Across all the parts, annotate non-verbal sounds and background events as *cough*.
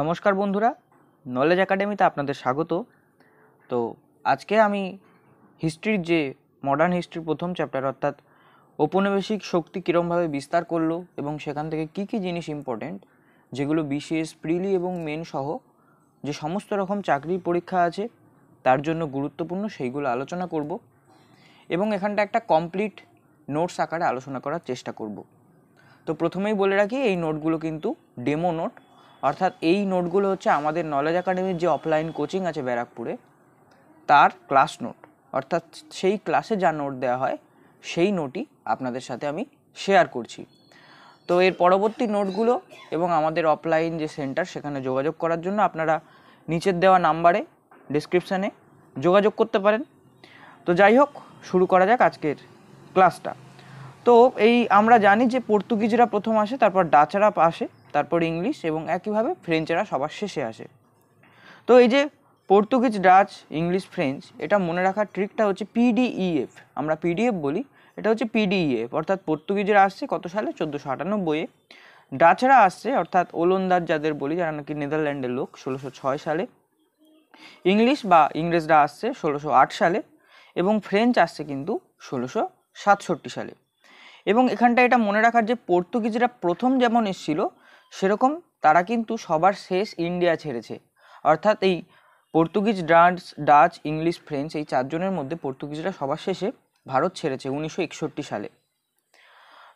নমস্কার বন্ধুরা নলেজ একাডেমিতে আপনাদের স্বাগত তো আজকে আমি হিস্ট্রির যে মডার্ন হিস্ট্রির প্রথম চ্যাপ্টার অর্থাৎ ঔপনিবেশিক শক্তি কীরমভাবে বিস্তার করলো এবং সেখান থেকে কী কী জিনিস ইম্পর্টেন্ট যেগুলো বিশেষ প্রিলি এবং মেন সহ যে সমস্ত রকম চাকরির পরীক্ষা আছে তার জন্য গুরুত্বপূর্ণ সেইগুলো আলোচনা করব এবং এখানটা একটা কমপ্লিট নোটস আকারে আলোচনা করার চেষ্টা করব তো প্রথমেই বলে রাখি এই নোটগুলো কিন্তু ডেমো নোট অর্থাৎ এই নোটগুলো হচ্ছে আমাদের নলেজ একাডেমির যে অফলাইন কোচিং আছে ব্যারাকপুরে তার ক্লাস নোট অর্থাৎ সেই ক্লাসে যা নোট দেওয়া হয় সেই নোটই আপনাদের সাথে আমি শেয়ার করছি তো এর পরবর্তী নোটগুলো এবং আমাদের অফলাইন যে সেন্টার সেখানে যোগাযোগ করার জন্য আপনারা নিচের দেওয়া নাম্বারে ডিসক্রিপশানে যোগাযোগ করতে পারেন তো যাই হোক শুরু করা যাক আজকের ক্লাসটা তো এই আমরা জানি যে পর্তুগিজরা প্রথম আসে তারপর ডাচরা আসে তারপর ইংলিশ এবং একইভাবে ফ্রেঞ্চেরা সবার শেষে আসে তো এই যে পর্তুগিজ ডাচ ইংলিশ ফ্রেঞ্চ এটা মনে রাখার ট্রিকটা হচ্ছে পিডিইএফ e আমরা পিডিএফ e বলি এটা হচ্ছে পিডিইএফ e অর্থাৎ পর্তুগিজরা আসছে কত সালে চোদ্দোশো আটানব্বইয়ে ডাচরা আসছে অর্থাৎ ওলন্দাজ যাদের বলি যারা নাকি নেদারল্যান্ডের লোক ষোলোশো ছয় সালে ইংলিশ বা ইংরেজরা আসছে ষোলোশো আট সালে এবং ফ্রেঞ্চ আসছে কিন্তু ষোলোশো সাতষট্টি সালে এবং এখানটা এটা মনে রাখার যে পর্তুগিজরা প্রথম যেমন এসেছিল সেরকম তারা কিন্তু সবার শেষ ইন্ডিয়া ছেড়েছে অর্থাৎ এই Portuguese Danes Dutch English French এই চারজনের মধ্যে পর্তুগিজরা সবার শেষে ভারত ছেড়েছে উনিশশো সালে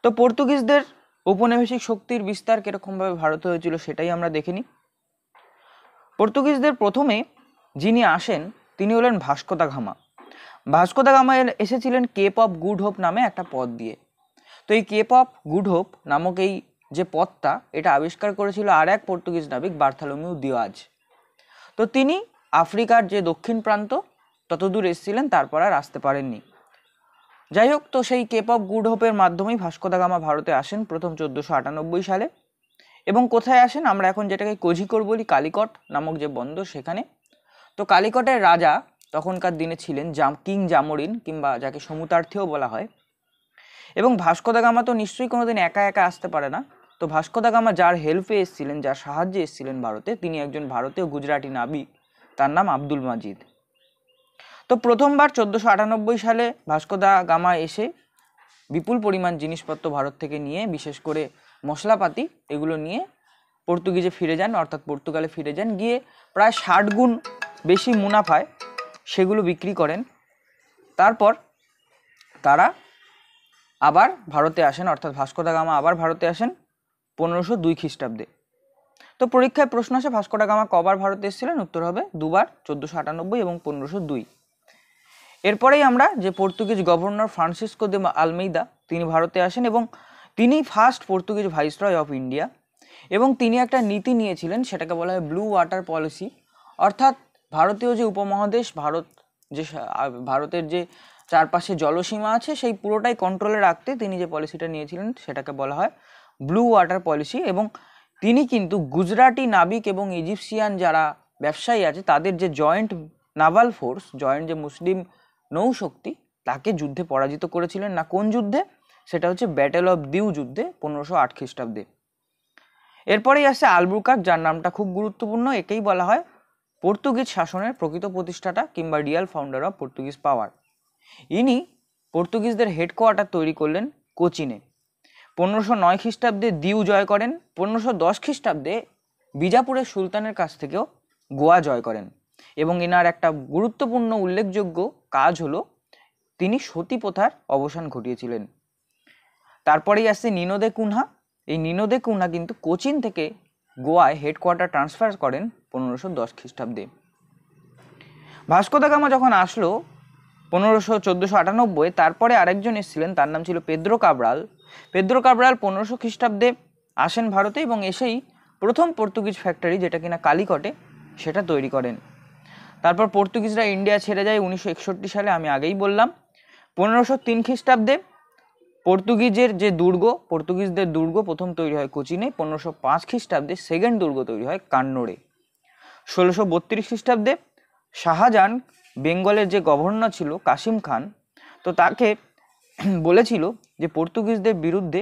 তো পর্তুগিজদের ঔপনিবেশিক শক্তির বিস্তার কীরকমভাবে ভারতে হয়েছিল সেটাই আমরা দেখে নিই পর্তুগিজদের প্রথমে যিনি আসেন তিনি হলেন ভাস্কোদা ঘামা ভাস্কোদা ঘামা এসেছিলেন কেপ অফ গুড হোপ নামে একটা পদ দিয়ে তো এই কেপ অফ গুড হোপ নামক এই যে পথটা এটা আবিষ্কার করেছিল আর এক পর্তুগিজ নাবিক বার্থালোমিউ দিওয়াজ তো তিনি আফ্রিকার যে দক্ষিণ প্রান্ত ততদূর এসেছিলেন তারপর আর আসতে পারেননি যাই হোক তো সেই কেপ অফ গুড হোপের মাধ্যমেই ভাস্কোদা গামা ভারতে আসেন প্রথম চোদ্দোশো আটানব্বই সালে এবং কোথায় আসেন আমরা এখন যেটাকে কোঝিকোড় বলি কালিকট নামক যে বন্দর সেখানে তো কালিকটের রাজা তখনকার দিনে ছিলেন জাম কিং জামরিন কিংবা যাকে সমুতার্থীও বলা হয় এবং ভাস্কোদাগামা গামা তো নিশ্চয়ই কোনোদিন একা একা আসতে পারে না তো ভাস্কো দা গামা যার হেল্পে এসেছিলেন যার সাহায্যে এসেছিলেন ভারতে তিনি একজন ভারতীয় গুজরাটি নাবিক তার নাম আব্দুল মাজিদ তো প্রথমবার চোদ্দোশো আটানব্বই সালে ভাস্কো দা গামা এসে বিপুল পরিমাণ জিনিসপত্র ভারত থেকে নিয়ে বিশেষ করে মশলাপাতি এগুলো নিয়ে পর্তুগিজে ফিরে যান অর্থাৎ পর্তুগালে ফিরে যান গিয়ে প্রায় ষাট গুণ বেশি মুনাফায় সেগুলো বিক্রি করেন তারপর তারা আবার ভারতে আসেন অর্থাৎ ভাস্কো দা গামা আবার ভারতে আসেন পনেরোশো দুই খ্রিস্টাব্দে তো পরীক্ষায় প্রশ্ন আসে ভাস্কর গামা কবার ভারতে এসেছিলেন উত্তর হবে দুবার চোদ্দোশো আটানব্বই এবং পনেরোশো দুই এরপরেই আমরা যে Portuguese governor Francisco de Almeida তিনি ভারতে আসেন এবং তিনি first Portuguese viceroy of India এবং তিনি একটা নীতি নিয়েছিলেন সেটাকে বলা হয় ব্লু ওয়াটার পলিসি অর্থাৎ ভারতীয় যে উপমহাদেশ ভারত যে ভারতের যে চারপাশে জলসীমা আছে সেই পুরোটাই কন্ট্রোলে রাখতে তিনি যে পলিসিটা নিয়েছিলেন সেটাকে বলা হয় ব্লু ওয়াটার পলিসি এবং তিনি কিন্তু গুজরাটি নাবিক এবং ইজিপসিয়ান যারা ব্যবসায়ী আছে তাদের যে জয়েন্ট নাভাল ফোর্স জয়েন্ট যে মুসলিম নৌশক্তি তাকে যুদ্ধে পরাজিত করেছিলেন না কোন যুদ্ধে সেটা হচ্ছে ব্যাটেল অফ দিউ যুদ্ধে পনেরোশো আট খ্রিস্টাব্দে এরপরেই আসে আলবুকার যার নামটা খুব গুরুত্বপূর্ণ একেই বলা হয় পর্তুগিজ শাসনের প্রকৃত প্রতিষ্ঠাতা কিংবা real founder of Portuguese power ইনি পর্তুগিজদের হেডকোয়ার্টার তৈরি করলেন কোচিনে পনেরোশো নয় খ্রিস্টাব্দে দিউ জয় করেন পনেরোশো দশ খ্রিস্টাব্দে বিজাপুরের সুলতানের কাছ থেকেও গোয়া জয় করেন এবং এনার একটা গুরুত্বপূর্ণ উল্লেখযোগ্য কাজ হলো তিনি সতী প্রথার অবসান ঘটিয়েছিলেন তারপরেই আসছে নিনোদে কুনহা এই নিনোদে কুনহা কিন্তু কোচিন থেকে গোয়ায় হেডকোয়ার্টার ট্রান্সফার করেন পনেরোশো দশ খ্রিস্টাব্দে ভাস্কো দা গামা যখন আসলো পনেরোশো চোদ্দোশো আটানব্বই তারপরে আরেকজন এসেছিলেন তার নাম ছিল পেদ্রো কাবরাল পেদ্রো কাবরাল পনেরোশো খ্রিস্টাব্দে আসেন ভারতে এবং এসেই প্রথম পর্তুগিজ ফ্যাক্টরি যেটা কিনা কালিকটে সেটা তৈরি করেন তারপর পর্তুগিজরা ইন্ডিয়া ছেড়ে যায় উনিশশো সালে আমি আগেই বললাম পনেরোশো তিন খ্রিস্টাব্দে পর্তুগিজের যে দুর্গ পর্তুগিজদের দুর্গ প্রথম তৈরি হয় কোচিনে পনেরোশো পাঁচ খ্রিস্টাব্দে সেকেন্ড দুর্গ তৈরি হয় কান্নড়ে ষোলোশো বত্রিশ খ্রিস্টাব্দে শাহজাহান বেঙ্গলের যে গভর্নর ছিল কাসিম খান তো তাকে *clears throat* বলেছিল যে পর্তুগিজদের বিরুদ্ধে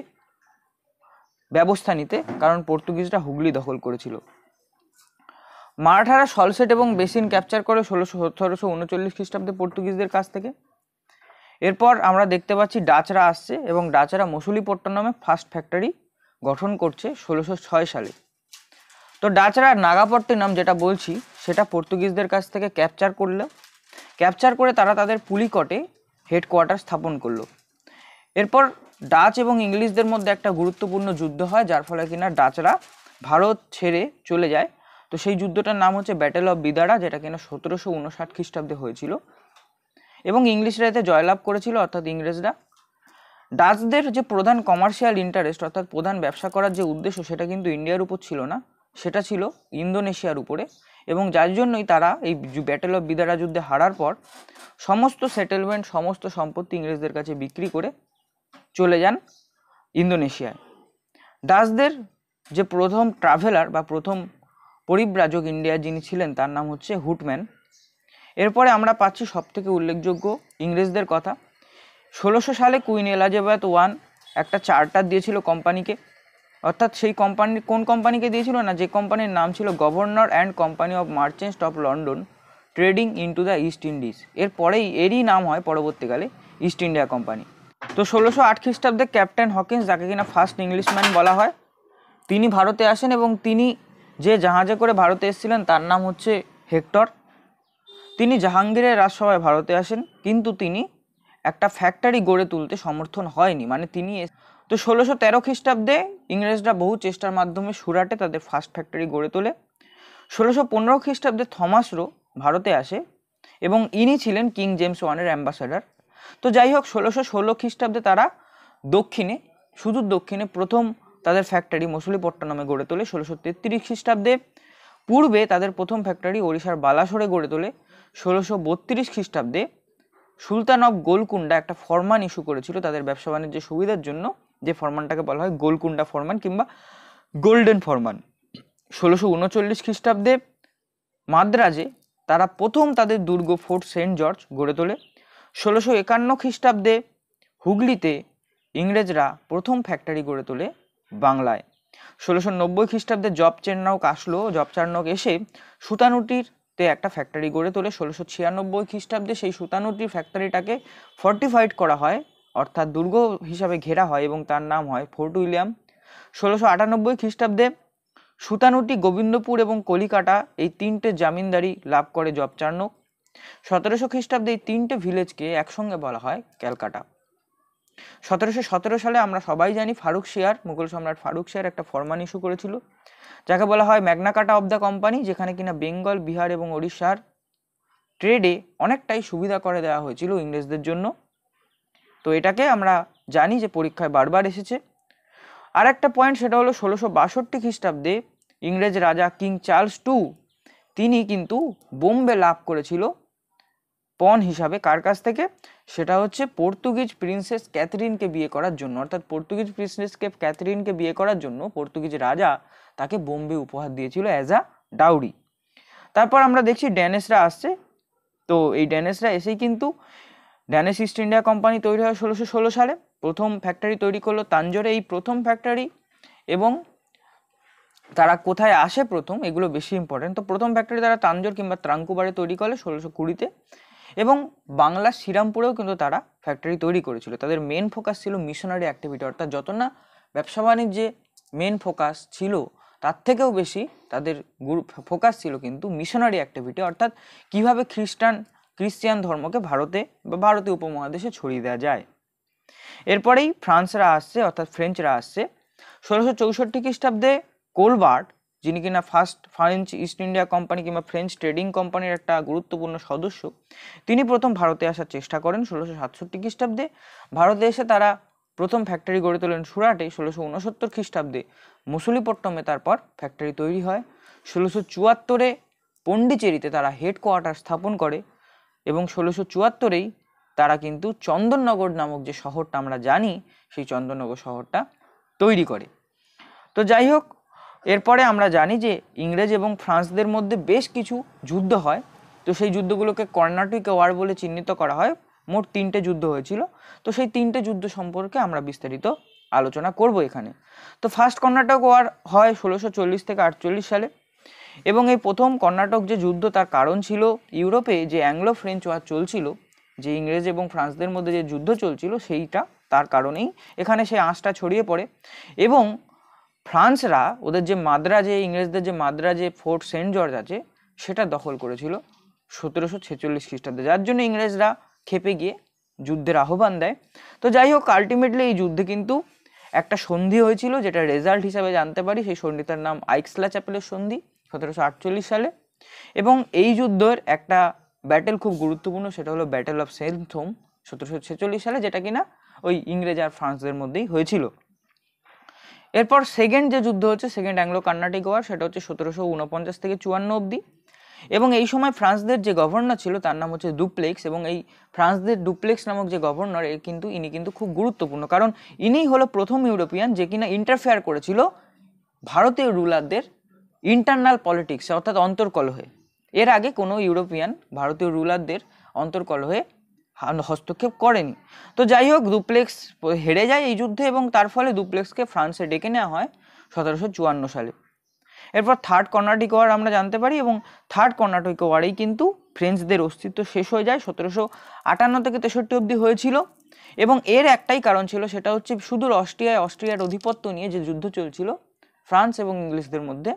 ব্যবস্থা নিতে কারণ পর্তুগিজরা হুগলি দখল করেছিল মারাঠারা সলসেট এবং বেসিন ক্যাপচার করে ষোলোশো সতেরোশো উনচল্লিশ খ্রিস্টাব্দে পর্তুগিজদের কাছ থেকে এরপর আমরা দেখতে পাচ্ছি ডাচরা আসছে এবং ডাচরা নামে ফার্স্ট ফ্যাক্টরি গঠন করছে ষোলোশো ছয় সালে তো ডাচরা নাগাপট্টিনাম যেটা বলছি সেটা পর্তুগিজদের কাছ থেকে ক্যাপচার করলো ক্যাপচার করে তারা তাদের পুলিকটে হেডকোয়ার্টার স্থাপন করলো এরপর ডাচ এবং ইংলিশদের মধ্যে একটা গুরুত্বপূর্ণ যুদ্ধ হয় যার ফলে কিনা ডাচরা ভারত ছেড়ে চলে যায় তো সেই যুদ্ধটার নাম হচ্ছে ব্যাটেল অফ বিদারা যেটা কিনা সতেরোশো উনষাট খ্রিস্টাব্দে হয়েছিল এবং ইংলিশরা এতে জয়লাভ করেছিল অর্থাৎ ইংরেজরা ডাচদের যে প্রধান কমার্শিয়াল ইন্টারেস্ট অর্থাৎ প্রধান ব্যবসা করার যে উদ্দেশ্য সেটা কিন্তু ইন্ডিয়ার উপর ছিল না সেটা ছিল ইন্দোনেশিয়ার উপরে এবং যার জন্যই তারা এই ব্যাটেল অফ বিদারা যুদ্ধে হারার পর সমস্ত সেটেলমেন্ট সমস্ত সম্পত্তি ইংরেজদের কাছে বিক্রি করে চলে যান ইন্দোনেশিয়ায় দাসদের যে প্রথম ট্রাভেলার বা প্রথম পরিব্রাজক ইন্ডিয়া যিনি ছিলেন তার নাম হচ্ছে হুটম্যান এরপরে আমরা পাচ্ছি সবথেকে উল্লেখযোগ্য ইংরেজদের কথা ষোলোশো সালে কুইন এলাজেবাত ওয়ান একটা চার্টার দিয়েছিল কোম্পানিকে অর্থাৎ সেই কোম্পানি কোন কোম্পানিকে দিয়েছিল না যে কোম্পানির নাম ছিল governor and company of merchant of London trading to the East Indies এর পরেই এরই নাম হয় পরবর্তীকালে ইস্ট ইন্ডিয়া কোম্পানি তো ষোলোশো আট খ্রিস্টাব্দে ক্যাপ্টেন হকিন্স যাকে কিনা ফার্স্ট ইংলিশম্যান বলা হয় তিনি ভারতে আসেন এবং তিনি যে জাহাজে করে ভারতে এসেছিলেন তার নাম হচ্ছে হেক্টর তিনি জাহাঙ্গীরের রাজসভায় ভারতে আসেন কিন্তু তিনি একটা ফ্যাক্টরি গড়ে তুলতে সমর্থন হয়নি মানে তিনি তো ষোলোশো তেরো খ্রিস্টাব্দে ইংরেজরা বহু চেষ্টার মাধ্যমে সুরাটে তাদের ফার্স্ট ফ্যাক্টরি গড়ে তোলে ষোলোশো পনেরো খ্রিস্টাব্দে থমাস রো ভারতে আসে এবং ইনি ছিলেন কিং জেমস ওয়ানের অ্যাম্বাসাডার তো যাই হোক ষোলোশো ষোলো খ্রিস্টাব্দে তারা দক্ষিণে সুদূর দক্ষিণে প্রথম তাদের ফ্যাক্টরি মুসলিপট্টনমে গড়ে তোলে ষোলোশো তেত্রিশ খ্রিস্টাব্দে পূর্বে তাদের প্রথম ফ্যাক্টরি ওড়িশার বালাসরে গড়ে তোলে ষোলোশো বত্রিশ খ্রিস্টাব্দে সুলতান অফ গোলকুন্ডা একটা ফরমান ইস্যু করেছিল তাদের ব্যবসা বাণিজ্যের সুবিধার জন্য যে ফরমানটাকে বলা হয় গোলকুন্ডা ফরমান কিংবা গোল্ডেন ফরমান ষোলোশো উনচল্লিশ খ্রিস্টাব্দে মাদ্রাজে তারা প্রথম তাদের দুর্গ ফোর্ট সেন্ট জর্জ গড়ে তোলে ষোলোশো একান্ন খ্রিস্টাব্দে হুগলিতে ইংরেজরা প্রথম ফ্যাক্টরি গড়ে তোলে বাংলায় ষোলোশো নব্বই খ্রিস্টাব্দে জব চেন্নক আসলো জব চার্নক এসে সুতানুটিরতে একটা ফ্যাক্টরি গড়ে তোলে ষোলোশো ছিয়ানব্বই খ্রিস্টাব্দে সেই সুতানুটির ফ্যাক্টরিটাকে ফর্টিফাইড করা হয় অর্থাৎ দুর্গ হিসাবে ঘেরা হয় এবং তার নাম হয় ফোর্ট উইলিয়াম ষোলোশো আটানব্বই খ্রিস্টাব্দে সুতানুটি গোবিন্দপুর এবং কলিকাটা এই তিনটে জামিনদারি লাভ করে জব চার্নক সতেরোশো খ্রিস্টাব্দে এই তিনটে ভিলেজকে একসঙ্গে বলা হয় ক্যালকাটা সতেরোশো সতেরো সালে আমরা সবাই জানি ফারুক শিয়ার মুঘল সম্রাট ফারুক শিয়ার একটা ফরমান ইস্যু করেছিল যাকে বলা হয় ম্যাগনাকাটা অব দ্য কোম্পানি যেখানে কিনা বেঙ্গল বিহার এবং ওড়িশার ট্রেডে অনেকটাই সুবিধা করে দেওয়া হয়েছিল ইংরেজদের জন্য তো এটাকে আমরা জানি যে পরীক্ষায় বারবার এসেছে আর একটা পয়েন্ট সেটা হলো ষোলোশো বাষট্টি খ্রিস্টাব্দে ইংরেজ রাজা কিং চার্লস টু তিনি কিন্তু বোম্বে লাভ করেছিল পণ হিসাবে কার কাছ থেকে সেটা হচ্ছে পর্তুগিজ প্রিন্সেস ক্যাথরিনকে বিয়ে করার জন্য অর্থাৎ পর্তুগিজ প্রিন্সেসকে ক্যাথরিনকে বিয়ে করার জন্য পর্তুগিজ রাজা তাকে বোম্বে উপহার দিয়েছিল অ্যাজ আ ডাউরি তারপর আমরা দেখছি ড্যানেসরা আসছে তো এই ড্যানেসরা এসেই কিন্তু ড্যানেস ইস্ট ইন্ডিয়া কোম্পানি তৈরি হয় ষোলোশো ষোলো সালে প্রথম ফ্যাক্টরি তৈরি করলো তাঞ্জোরে এই প্রথম ফ্যাক্টরি এবং তারা কোথায় আসে প্রথম এগুলো বেশি ইম্পর্টেন্ট তো প্রথম ফ্যাক্টরি তারা তাঞ্জোর কিংবা ত্রাঙ্কুবারে তৈরি করে ষোলোশো কুড়িতে এবং বাংলার শ্রীরামপুরেও কিন্তু তারা ফ্যাক্টরি তৈরি করেছিল তাদের মেন ফোকাস ছিল মিশনারি অ্যাক্টিভিটি অর্থাৎ যত না ব্যবসা বাণিজ্যে মেন ফোকাস ছিল তার থেকেও বেশি তাদের গুরু ফোকাস ছিল কিন্তু মিশনারি অ্যাক্টিভিটি অর্থাৎ কিভাবে খ্রিস্টান ক্রিশ্চিয়ান ধর্মকে ভারতে বা ভারতীয় উপমহাদেশে ছড়িয়ে দেওয়া যায় এরপরেই ফ্রান্সরা আসছে অর্থাৎ ফ্রেঞ্চরা আসছে ষোলোশো চৌষট্টি খ্রিস্টাব্দে কোলবার্ট যিনি কিনা first French East India company কিংবা ফ্রেঞ্চ ট্রেডিং কোম্পানির একটা গুরুত্বপূর্ণ সদস্য তিনি প্রথম ভারতে আসার চেষ্টা করেন ষোলোশো সাতষট্টি খ্রিস্টাব্দে ভারতে এসে তারা প্রথম ফ্যাক্টরি গড়ে তোলেন সুরাটে ষোলোশো উনসত্তর খ্রিস্টাব্দে মুসলিপট্টমে তারপর ফ্যাক্টরি তৈরি হয় ষোলোশো চুয়াত্তরে পণ্ডিচেরিতে তারা হেডকোয়ার্টার স্থাপন করে এবং ষোলোশো চুয়াত্তরেই তারা কিন্তু চন্দননগর নামক যে শহরটা আমরা জানি সেই চন্দননগর শহরটা তৈরি করে তো যাই হোক এরপরে আমরা জানি যে ইংরেজ এবং ফ্রান্সদের মধ্যে বেশ কিছু যুদ্ধ হয় তো সেই যুদ্ধগুলোকে কর্ণাটিক ওয়ার বলে চিহ্নিত করা হয় মোট তিনটে যুদ্ধ হয়েছিল তো সেই তিনটে যুদ্ধ সম্পর্কে আমরা বিস্তারিত আলোচনা করব এখানে তো ফার্স্ট কর্ণাটক ওয়ার হয় ষোলোশো চল্লিশ থেকে আটচল্লিশ সালে এবং এই প্রথম কর্ণাটক যে যুদ্ধ তার কারণ ছিল ইউরোপে যে অ্যাংলো ফ্রেঞ্চ ওয়ার চলছিল যে ইংরেজ এবং ফ্রান্সদের মধ্যে যে যুদ্ধ চলছিল সেইটা তার কারণেই এখানে সেই আঁশটা ছড়িয়ে পড়ে এবং ফ্রান্সরা ওদের যে মাদ্রাজে ইংরেজদের যে মাদ্রাজে ফোর্ট সেন্ট জর্জ আছে সেটা দখল করেছিল সতেরোশো ছেচল্লিশ খ্রিস্টাব্দে যার জন্য ইংরেজরা খেপে গিয়ে যুদ্ধের আহ্বান দেয় তো যাই হোক আলটিমেটলি এই যুদ্ধে কিন্তু একটা সন্ধি হয়েছিল যেটা রেজাল্ট হিসাবে জানতে পারি সেই সন্ধিটার নাম আইক্সলা চ্যাপেলের সন্ধি সতেরোশো আটচল্লিশ সালে এবং এই যুদ্ধের একটা ব্যাটেল খুব গুরুত্বপূর্ণ সেটা হলো ব্যাটেল অফ সেন্থোম সতেরোশো ছেচল্লিশ সালে যেটা কিনা ওই ইংরেজ আর ফ্রান্সদের মধ্যেই হয়েছিল এরপর সেকেন্ড যে যুদ্ধ হচ্ছে সেকেন্ড অ্যাংলো কার্নাটিক ওয়ার সেটা হচ্ছে সতেরোশো উনপঞ্চাশ থেকে চুয়ান্ন অব্দি এবং এই সময় ফ্রান্সদের যে গভর্নর ছিল তার নাম হচ্ছে ডুপ্লেক্স এবং এই ফ্রান্সদের ডুপ্লেক্স নামক যে গভর্নর এ কিন্তু ইনি কিন্তু খুব গুরুত্বপূর্ণ কারণ ইনিই হলো প্রথম ইউরোপিয়ান যে কিনা ইন্টারফেয়ার করেছিল ভারতীয় রুলারদের ইন্টারনাল পলিটিক্স অর্থাৎ অন্তর্কলহে এর আগে কোনো ইউরোপিয়ান ভারতীয় রুলারদের অন্তর্কলহে হস্তক্ষেপ করেনি তো যাই হোক দুপ্লেক্স হেরে যায় এই যুদ্ধে এবং তার ফলে দুপ্লেক্সকে ফ্রান্সে ডেকে নেওয়া হয় সতেরোশো চুয়ান্ন সালে এরপর থার্ড কর্ণাটিক ওয়ার আমরা জানতে পারি এবং থার্ড কর্ণাটক ওয়ারেই কিন্তু ফ্রেঞ্চদের অস্তিত্ব শেষ হয়ে যায় সতেরোশো আটান্ন থেকে তেষট্টি অবধি হয়েছিল এবং এর একটাই কারণ ছিল সেটা হচ্ছে সুদূর অস্ট্রিয়ায় অস্ট্রিয়ার আধিপত্য নিয়ে যে যুদ্ধ চলছিল ফ্রান্স এবং ইংলিশদের মধ্যে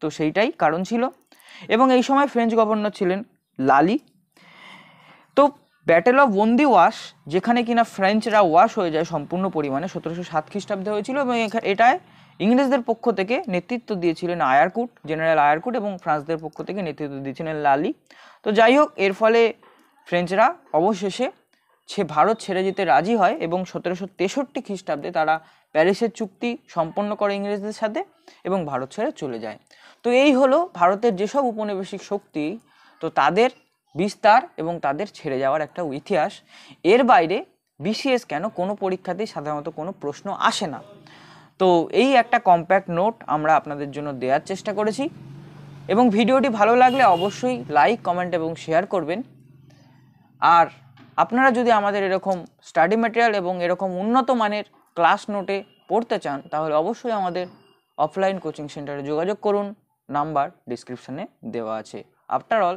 তো সেইটাই কারণ ছিল এবং এই সময় ফ্রেঞ্চ গভর্নর ছিলেন লালি তো ব্যাটেল অফ বন্দি ওয়াশ যেখানে কিনা ফ্রেঞ্চরা ওয়াশ হয়ে যায় সম্পূর্ণ পরিমাণে সতেরোশো সাত খ্রিস্টাব্দে হয়েছিল এবং এটায় ইংরেজদের পক্ষ থেকে নেতৃত্ব দিয়েছিলেন আয়ারকুট জেনারেল আয়ারকুট এবং ফ্রান্সদের পক্ষ থেকে নেতৃত্ব দিয়েছিলেন লালি তো যাই হোক এর ফলে ফ্রেঞ্চরা অবশেষে সে ভারত ছেড়ে যেতে রাজি হয় এবং সতেরোশো তেষট্টি খ্রিস্টাব্দে তারা প্যারিসের চুক্তি সম্পন্ন করে ইংরেজদের সাথে এবং ভারত ছেড়ে চলে যায় তো এই হলো ভারতের যেসব উপনিবেশিক শক্তি তো তাদের বিস্তার এবং তাদের ছেড়ে যাওয়ার একটা ইতিহাস এর বাইরে বিসিএস কেন কোনো পরীক্ষাতেই সাধারণত কোনো প্রশ্ন আসে না তো এই একটা কম্প্যাক্ট নোট আমরা আপনাদের জন্য দেওয়ার চেষ্টা করেছি এবং ভিডিওটি ভালো লাগলে অবশ্যই লাইক কমেন্ট এবং শেয়ার করবেন আর আপনারা যদি আমাদের এরকম স্টাডি ম্যাটেরিয়াল এবং এরকম উন্নত মানের ক্লাস নোটে পড়তে চান তাহলে অবশ্যই আমাদের অফলাইন কোচিং সেন্টারে যোগাযোগ করুন নাম্বার ডিসক্রিপশানে দেওয়া আছে আফটার অল